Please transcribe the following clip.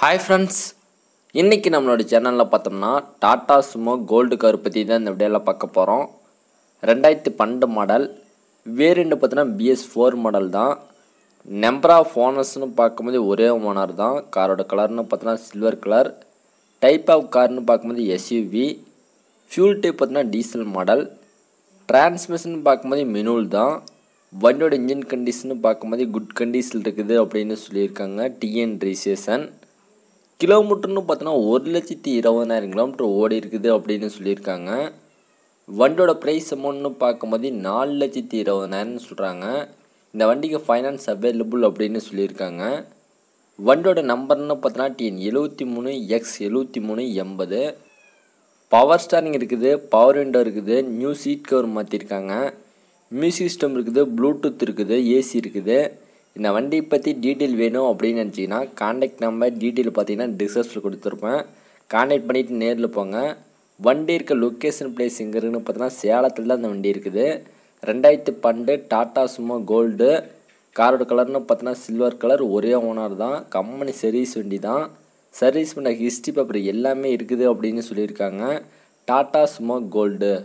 hi friends இன்றைக்கி நம்மளோட சேனலில் பார்த்தோம்னா டாட்டா சுமோ கோல்டு கார் பற்றி தான் இந்த விடையில் பார்க்க போகிறோம் ரெண்டாயிரத்து பன்னெண்டு மாடல் வேரியண்ட் பார்த்தோன்னா பிஎஸ் ஃபோர் மாடல் தான் நம்பர் ஆஃப் ஓனர்ஸ்னு பார்க்கும்போது ஒரே ஓனர் தான் காரோட கலர்னு பார்த்தோன்னா சில்வர் கலர் டைப் ஆஃப் கார்னு பார்க்கும்போது எஸ்யூவி ஃபியூல் டைப் பார்த்தோன்னா டீசல் மாடல் டிரான்ஸ்மிஷன் பார்க்கும்போது மினூல் தான் வண்டியோட இன்ஜின் கண்டிஷன் பார்க்கும்போது குட் கண்டிஷன் இருக்குது அப்படின்னு சொல்லியிருக்காங்க டிஎன் ரிசேஷன் கிலோமீட்டர்னு பார்த்தோன்னா ஒரு லட்சத்தி இருபதாயிரம் கிலோமீட்டர் ஓடி இருக்குது அப்படின்னு சொல்லியிருக்காங்க வண்டியோட ப்ரைஸ் அமௌண்ட்னு பார்க்கும்போது நாலு லட்சத்தி இருபதாயிரம்னு சொல்கிறாங்க இந்த வண்டிக்கு ஃபைனான்ஸ் அவைலபிள் அப்படின்னு சொல்லியிருக்காங்க வண்டியோட நம்பர்னு பார்த்தோன்னா டிஎன் எழுபத்தி மூணு எக்ஸ் எழுபத்தி மூணு எண்பது பவர் ஸ்டாரிங் இருக்குது பவர் விண்டோ இருக்குது நியூ சீட் கவர் மாற்றிருக்காங்க மியூசிக் சிஸ்டம் இருக்குது ப்ளூடூத் இருக்குது ஏசி இருக்குது இந்த வண்டியை பற்றி டீட்டெயில் வேணும் அப்படின்னு நினச்சிங்கன்னா காண்டாக்ட் நம்பர் டீட்டெயில் பார்த்தீங்கன்னா டிசர்ஸில் கொடுத்துருப்பேன் காண்டாக்ட் பண்ணிவிட்டு நேரில் போங்க வண்டி இருக்க லொக்கேஷன் பிளேஸ் எங்கே இருக்குன்னு பார்த்தீங்கன்னா சேலத்தில் தான் அந்த வண்டி இருக்குது ரெண்டாயிரத்து பன்னெண்டு டாட்டா சும்மா கோல்டு காரோட கலர்னு பார்த்தீங்கன்னா சில்வர் கலர் ஒரே ஓனர் தான் கம்பெனி சர்வீஸ் வண்டி தான் சர்வீஸ் பண்ண ஹிஸ்ட்ரி பேப்பர் எல்லாமே இருக்குது அப்படின்னு சொல்லியிருக்காங்க டாட்டா சுமோ கோல்டு